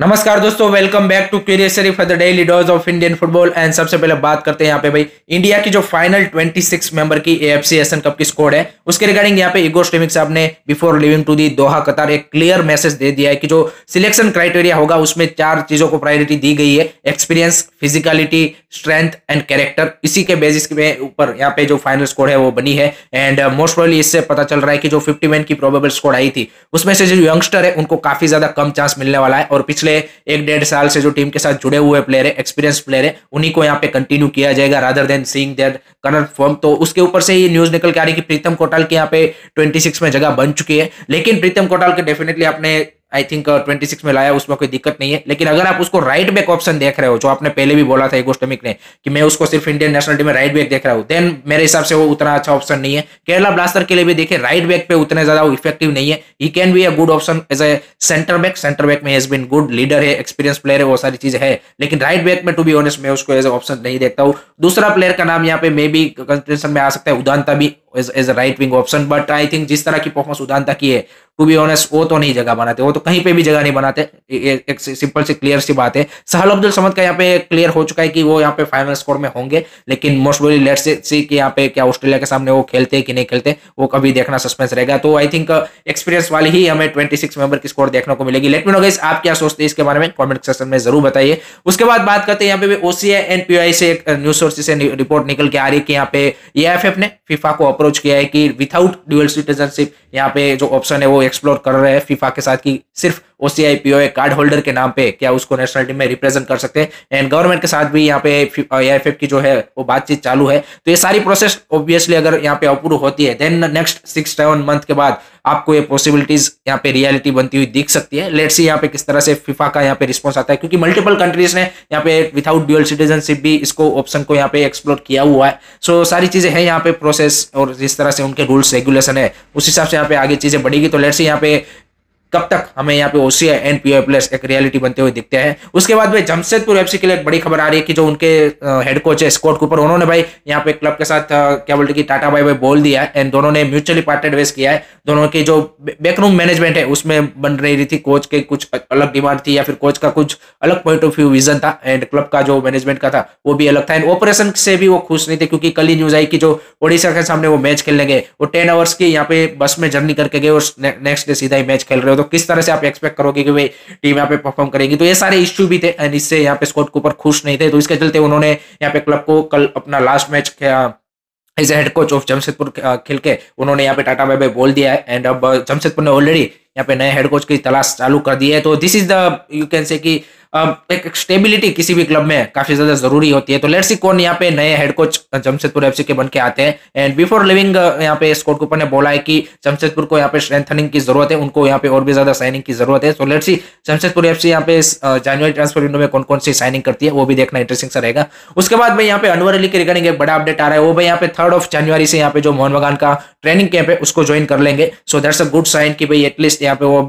नमस्कार दोस्तों welcome back to curious Sharif the daily dose of Indian football and सबसे पहले बात करते हैं यहाँ पे भाई इंडिया की जो फाइनल 26 मेंबर की एएफसी एशियन कप की स्कोर है उसके रिगार्डिंग यहाँ पे इगो स्टेमिक साहब ने before leaving to the Doha Qatar एक क्लियर मैसेज दे दिया है कि जो सिलेक्शन क्राइटेरिया होगा उसमें चार चीजों को प्रायोरिटी दी गई है experience physicality strength and character इसी के बेसिस के ऊपर यहाँ पे जो फाइनल स्कोर है वो बनी है एंड मोस्ट प्रोबली इससे पता चल रहा है कि जो फिफ्टी की प्रोबेबल स्कोर आई थी उसमें से जो यंगस्टर है उनको काफी ज्यादा कम चांस मिलने वाला है और पिछले पिछले एक डेढ़ साल से जो टीम के साथ जुड़े हुए प्लेयर है एक्सपीरियंस प्लेयर है उन्हीं को यहाँ पे कंटिन्यू किया जाएगा rather then seeing that current form तो उसके ऊपर से ये न्यूज निकल के आ रही कि प्रीतम कोटाल के यहाँ पे ट्वेंटी में जगह बन चुकी है लेकिन प्रीतम कोटाल के डेफिनेटली अपने आई थिंक ट्वेंटी सिक्स में लाया उसमें कोई दिक्कत नहीं है लेकिन अगर आप उसको राइट बैक ऑप्शन देख रहे हो जो आपने पहले भी बोला था इगोस्टमिक ने कि मैं उसको सिर्फ इंडियन नेशनल टीम में राइट बैक देख रहा हूँ देन मेरे हिसाब से वो उतना अच्छा ऑप्शन नहीं है केरला ब्लास्टर के लिए भी देखिए राइट बैक पे उतने ज्यादा इफेक्टिव नहीं है he can be a good option as a centre back centre back में एज बिन गुड लीडर है एक्सपीरियंस प्लेयर है वो सारी चीज है लेकिन राइट बैक में टू बी ऑनेस्ट मैं उसको एज ए ऑप्शन नहीं देखता हूँ दूसरा प्लेयर का नाम यहाँ पे मे बी कंसिडरेशन में आ सकता है उदानता भी as a right wing option but I think जिस तरह की परफॉर्मेंस उदानता की है टू बी ऑनेस्ट वो तो नहीं जगह बनाते वो तो कहीं पे भी जगह नहीं बनाते एक सिंपल सी क्लियर सी बात है सहल अब्दुल समद का यहाँ पे क्लियर हो चुका है कि वो यहाँ पे फाइनल स्कोर में होंगे लेकिन मोस्ट बोली लेट्स सी कि यहाँ पे क्या ऑस्ट्रेलिया के सामने वो खेलते कि नहीं खेलते वो कभी देखना सस्पेंस रहेगा तो आई थिंक एक्सपीरियंस वाली ही हमें ट्वेंटी सिक्स मेंबर की स्कोर देखने को मिलेगी लेट मी नो गाइस आप क्या सोचते हैं इसके बारे में कॉमेंट सेक्शन में जरूर बताइए उसके बाद बात करते हैं यहाँ पे ओसीआई एंड आई से एक न्यूज uh, सोर्स से रिपोर्ट निकल के आ रही है कि यहाँ पे एफ ने फीफा को अप्रोच किया है कि विदाउट ड्यूअल सिटीजनशिप यहाँ पे जो ऑप्शन है वो एक्सप्लोर कर रहे हैं फीफा के साथ कि सिर्फ ओसीआईपीओ कार्ड होल्डर के नाम पे क्या उसको नेशनल टीम में रिप्रेजेंट कर सकते हैं एंड गवर्नमेंट के साथ भी यहाँ पे एआईएफएफ की जो है वो बातचीत चालू है तो ये सारी प्रोसेस ऑब्वियसली अगर यहाँ पे अप्रूव होती है then next six seven month के बाद आपको ये पॉसिबिलिटीज यहाँ पे रियलिटी बनती हुई दिख सकती है लेट्स सी यहाँ पे किस तरह से फीफा का यहाँ पे रिस्पॉन्स आता है क्योंकि मल्टीपल कंट्रीज ने यहाँ पे विदाउट ड्यूअल सिटीजनशिप भी इसको ऑप्शन को यहाँ पे एक्सप्लोर किया हुआ है सो so, सारी चीजें हैं यहाँ पे प्रोसेस और जिस तरह से उनके रूल्स रेगुलेशन है उस हिसाब से यहाँ पे आगे चीजें बढ़ेगी तो लेट्स सी यहाँ पे कब तक हमें यहाँ पे ओसीआई एन पी प्लस एक रियलिटी बनते हुए दिखते हैं उसके बाद भाई जमशेदपुर एफसी के लिए एक बड़ी खबर आ रही है कि जो उनके हेड कोच है स्कॉट कूपर उन्होंने भाई यहाँ पे क्लब के साथ क्या बोलते कि टाटा भाई भाई बोल दिया है एंड दोनों ने म्यूचुअली पार्टेड वेस्ट किया है दोनों की जो बैकरूम मैनेजमेंट है उसमें बन रही थी कोच के कुछ अलग डिमांड थी या फिर कोच का कुछ अलग पॉइंट ऑफ व्यू विजन था एंड क्लब का जो मैनेजमेंट का था वो भी अलग था एंड ऑपरेशन से भी वो खुश नहीं थे क्योंकि कल ही न्यूज आई कि जो ओडिशा के सामने वो मैच खेलने गए वो टेन आवर्स की यहाँ पे बस में जर्नी करके गए और नेक्स्ट डे सीधा ही मैच खेल रहे हो तो तो किस तरह से आप एक्सपेक्ट करोगे कि वे टीम यहाँ पे परफॉर्म करेगी तो ये सारे इश्यू भी थे एंड इससे यहाँ पे स्कॉट कूपर खुश नहीं थे तो इसके चलते उन्होंने यहाँ पे क्लब को कल अपना last match as a head coach of Jamshedpur खेल के उन्होंने यहाँ पे टाटा बाय बाय बोल दिया है एंड अब जमशेदपुर ने ऑलरेडी यहाँ पे नए हेड कोच की तलाश चालू कर दी है तो this is the you can say कि एक स्टेबिलिटी किसी भी क्लब में काफी ज्यादा जरूरी होती है तो लेट्स सी कौन यहाँ पे नए हेड कोच जमशेदपुर एफसी के बन के आते हैं एंड बिफोर लिविंग यहाँ पे स्कॉट कूपर ने बोला है कि जमशेदपुर को यहाँ पे स्ट्रेंथनिंग की जरूरत है उनको यहाँ पे और भी ज्यादा साइनिंग की जरूरत है तो लेट्स सी जमशेदपुर एफ यहाँ पे जनवरी ट्रांसफर विंडो में कौन कौन सी साइनिंग करती है वो भी देखना इंटरेस्टिंग सा रहेगा उसके बाद में यहाँ पे अनवर अली के रिगार्डिंग एक बड़ा अपडेट आ रहा है वो भाई यहाँ पे थर्ड ऑफ जनवरी से यहाँ पे जो मोहन बगान का ट्रेनिंग कैंप है उसको ज्वाइन कर लेंगे so that's a good sign की भाई एटलीस्ट यहाँ पे वो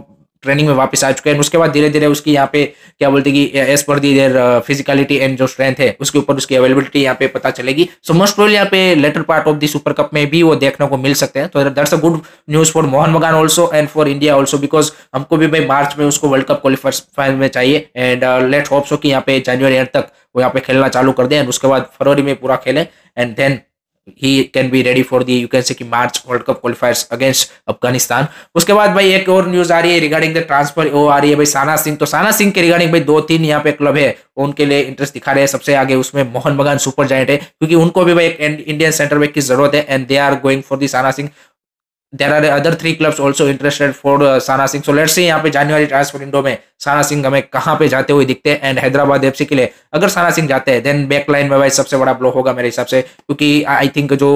ट्रेनिंग में वापस आ चुके हैं उसके बाद धीरे धीरे उसकी यहाँ पे क्या बोलते कि as per the their physicality and जो स्ट्रेंथ है उसके ऊपर उसकी अवेलेबिलिटी यहाँ पे पता चलेगी सो मोस्ट प्रोबली यहाँ पे later part of the super cup में भी वो देखने को मिल सकते हैं तो that's a good news for Mohun Bagan also and for India also because हमको भी भाई मार्च में उसको वर्ल्ड कप फाइनल में चाहिए एंड लेट होप्सो की यहाँ पे जनवरी एंड तक वो यहाँ पे खेलना चालू कर दें एंड उसके बाद फरवरी में पूरा खेलें and then he can be ready for the you can say कि March world cup qualifier against Afghanistan उसके बाद भाई एक और न्यूज आ रही है रिगार्डिंग द ट्रांसफर वो आ रही है भाई साना सिंह तो साना सिंह के रिगार्डिंग भाई दो तीन यहाँ पे क्लब है उनके लिए इंटरेस्ट दिखा रहे हैं सबसे आगे उसमें मोहन बगान सुपर जाइंट है क्योंकि उनको भी भाई एक इंडियन सेंटर बैक की जरूरत है and they are going for the Sana Singh there are other three clubs also interested for Sana Singh so let see यहाँ पे जनवरी ट्रांसफर विंडो में साना सिंह हमें कहाँ पे जाते हुए दिखते हैं एंड हैदराबाद एफसी के लिए अगर साना सिंह जाते हैं देन बैक लाइन में वाइज सबसे बड़ा ब्लो होगा मेरे हिसाब से क्योंकि आई थिंक जो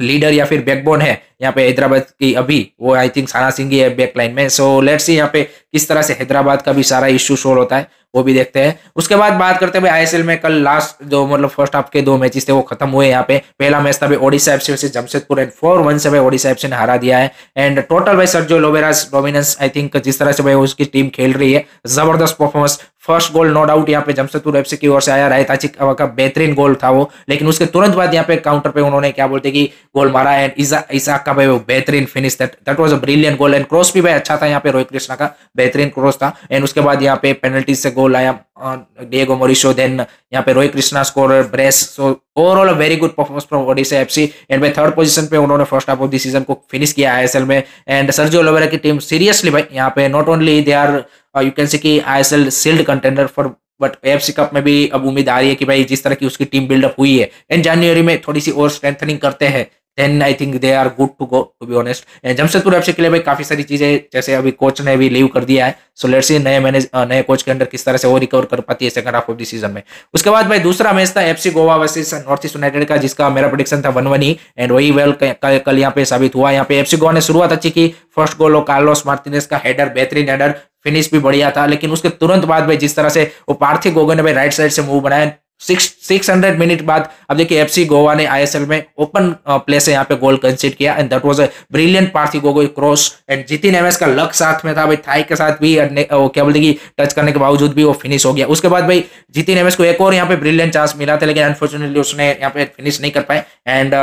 लीडर या फिर बैकबोन है यहाँ पे हैदराबाद की अभी वो आई थिंक साना सिंह ही है बैक लाइन में सो लेट्स सी यहाँ पे किस तरह से हैदराबाद का भी सारा इश्यू सोल्व होता है वो भी देखते हैं उसके बाद बात करते हैं आई में कल लास्ट जो मतलब फर्स्ट हाफ के दो मैचेस थे वो खत्म हुए यहाँ पे पहला मैच था भाई Odisha F C Jamshedpur and four one से भाई ओडिशा एफ ने हरा दिया है एंड टोटल भाई जो लोबेराज डोमिनेंस आई थिंक जिस तरह से भाई उसकी टीम खेल रही है जबरदस्त performance first goal no doubt यहाँ पे जमशेदपुर एफ की ओर से आया रायता ताचिक का बेहतरीन गोल था वो लेकिन उसके तुरंत बाद यहाँ पे काउंटर पे उन्होंने क्या बोलते कि गोल मारा एंड ईसा का भाई बेहतरीन finish that was a brilliant goal and cross भी भाई अच्छा था यहाँ पे रोहित कृष्णा का बेहतरीन क्रॉस था एंड उसके बाद यहाँ पे पेनल्टी से गोल goal. I am on uh, Diego Mauricio. Then यहाँ पे Rohit Krishna score brace so overall very good performance from Odisha FC and भाई थर्ड पोजीशन पे उन्होंने first half of the season को फिनिश किया आईएसएल में एंड सर्जियो लोवेरा की टीम सीरियसली भाई यहाँ पे not only they are you can see कि ISL shield contender for but F C cup में भी अब उम्मीद आ रही है कि भाई जिस तरह की उसकी टीम बिल्डअप हुई है एंड जनवरी में थोड़ी सी और स्ट्रेंथनिंग करते हैं then I think they are good to go to be honest Jamshedpur F के लिए भाई काफी सारी चीजें जैसे अभी कोच ने भी लीव कर दिया है सो लेट्स सी नए मैनेज नए कोच के अंदर किस तरह से वो रिकवर कर पाती है second half of the season में उसके बाद भाई दूसरा मैच था FC Goa versus North East United का जिसका मेरा प्रोडिक्शन था वन वन ही एंड वही वेल कल यहाँ पे साबित हुआ यहाँ पे एफसी गोवा ने शुरुआत अच्छी की फर्स्ट गोल और कार्लोस मार्टिनेस का हेडर बेहतरीन हेडर फिनिश भी बढ़िया था लेकिन उसके तुरंत बाद भाई जिस तरह से वो पार्थिव गोगे ने भाई राइट साइड से मूव बनाया सिक्स हंड्रेड मिनट बाद अब देखिए एफसी गोवा ने आईएसएल में ओपन प्ले uh, से यहाँ पे गोल कंसीड किया and that was a brilliant Parthib Gogoi cross and Jithin MS का लक साथ में था भाई थाई के साथ भी वो uh, क्या बोलते टच करने के बावजूद भी वो फिनिश हो गया उसके बाद भाई जितिन एमएस को एक और यहाँ पे ब्रिलियंट चांस मिला था लेकिन अनफॉर्चुनेटली उसने यहाँ पे फिनिश नहीं कर पाए एंड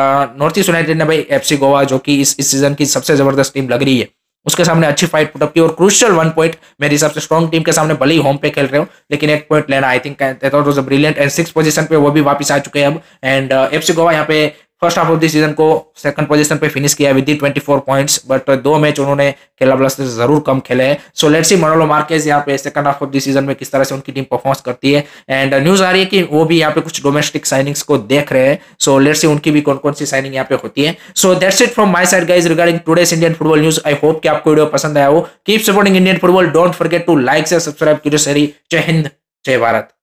नॉर्थ ईस्ट यूनाइटेड ने भाई एफ गोवा जो कि इस सीजन की सबसे जबरदस्त टीम लग रही है उसके सामने अच्छी फाइट पुटअप की और क्रूशियल वन पॉइंट मेरे हिसाब से स्ट्रॉन्ग टीम के सामने भले ही होम पे खेल रहे हो लेकिन एक पॉइंट लेना I think brilliant and six position पे वो भी वापस आ चुके हैं अब एंड एफ गोवा यहाँ पे first half of this season को सेकंड पोजीशन पे फिनिश किया विद 24 पॉइंट्स बट दो मैच उन्होंने खेला प्लस से जरूर कम खेले हैं सो लेट्स सी मनोलो मार्केज यहाँ पे second half of this season में किस तरह से उनकी टीम परफॉर्मेंस करती है एंड न्यूज आ रही है कि वो भी यहाँ पे कुछ डोमेस्टिक साइनिंग्स को देख रहे हैं सो लेट्स सी उनकी भी कौन कौन सी साइनिंग यहाँ पे होती है so that's it from my side guys regarding today's Indian football news I hope कि आपको वीडियो पसंद आया हो keep supporting Indian football don't forget to like से सब्सक्राइब कीजिए जय हिंद जय भारत